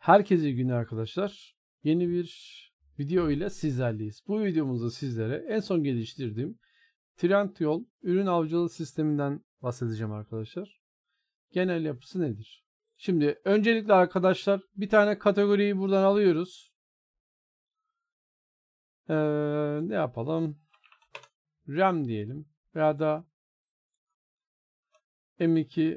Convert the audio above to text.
Herkese iyi günler arkadaşlar. Yeni bir video ile sizlerleyiz. Bu videomuzda sizlere en son geliştirdiğim Trendyol ürün avcılığı sisteminden bahsedeceğim arkadaşlar. Genel yapısı nedir? Şimdi öncelikle arkadaşlar bir tane kategoriyi buradan alıyoruz. Ee, ne yapalım? RAM diyelim veya da M2